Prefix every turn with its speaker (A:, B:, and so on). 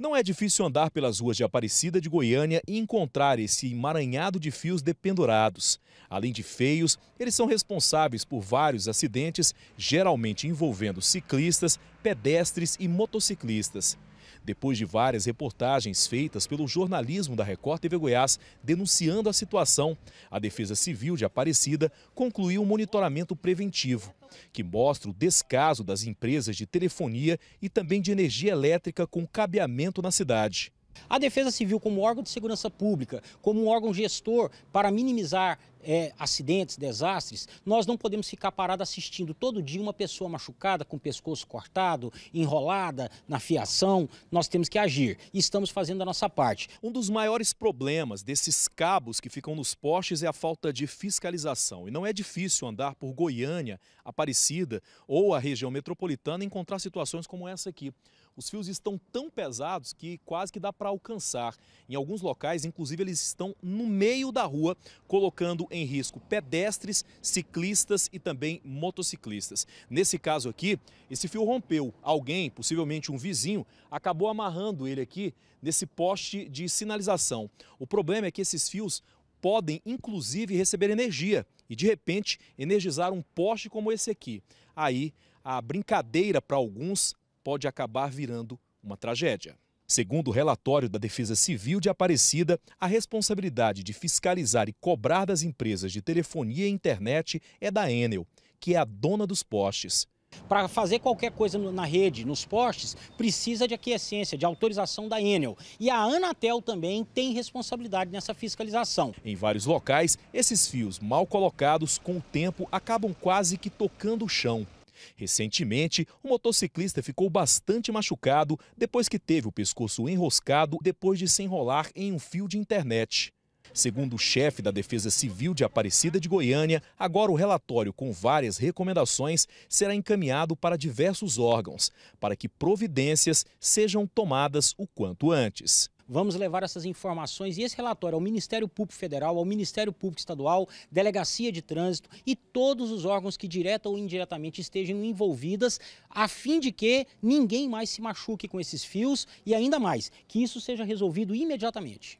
A: Não é difícil andar pelas ruas de Aparecida de Goiânia e encontrar esse emaranhado de fios dependurados. Além de feios, eles são responsáveis por vários acidentes, geralmente envolvendo ciclistas, pedestres e motociclistas. Depois de várias reportagens feitas pelo jornalismo da Record TV Goiás denunciando a situação, a Defesa Civil de Aparecida concluiu um monitoramento preventivo que mostra o descaso das empresas de telefonia e também de energia elétrica com
B: cabeamento na cidade. A Defesa Civil, como órgão de segurança pública, como um órgão gestor para minimizar é, acidentes, desastres, nós não podemos ficar parados assistindo todo dia uma pessoa machucada, com o pescoço cortado, enrolada na fiação. Nós temos que agir e estamos fazendo a nossa parte. Um dos maiores problemas desses cabos
A: que ficam nos postes é a falta de fiscalização. E não é difícil andar por Goiânia, Aparecida ou a região metropolitana e encontrar situações como essa aqui. Os fios estão tão pesados que quase que dá para alcançar. Em alguns locais, inclusive, eles estão no meio da rua, colocando em risco pedestres, ciclistas e também motociclistas. Nesse caso aqui, esse fio rompeu. Alguém, possivelmente um vizinho, acabou amarrando ele aqui nesse poste de sinalização. O problema é que esses fios podem inclusive receber energia e de repente energizar um poste como esse aqui. Aí a brincadeira para alguns pode acabar virando uma tragédia. Segundo o relatório da Defesa Civil de Aparecida, a responsabilidade de fiscalizar e cobrar das empresas de telefonia e internet é da Enel, que é a dona
B: dos postes. Para fazer qualquer coisa na rede, nos postes, precisa de aquiescência, de autorização da Enel. E a Anatel também tem responsabilidade nessa fiscalização. Em vários locais, esses fios mal colocados, com o tempo, acabam quase que tocando
A: o chão. Recentemente, um motociclista ficou bastante machucado depois que teve o pescoço enroscado depois de se enrolar em um fio de internet. Segundo o chefe da Defesa Civil de Aparecida de Goiânia, agora o relatório com várias recomendações será encaminhado para diversos órgãos, para que providências sejam
B: tomadas o quanto antes. Vamos levar essas informações e esse relatório ao Ministério Público Federal, ao Ministério Público Estadual, Delegacia de Trânsito e todos os órgãos que direta ou indiretamente estejam envolvidas, a fim de que ninguém mais se machuque com esses fios e ainda mais, que isso seja resolvido imediatamente.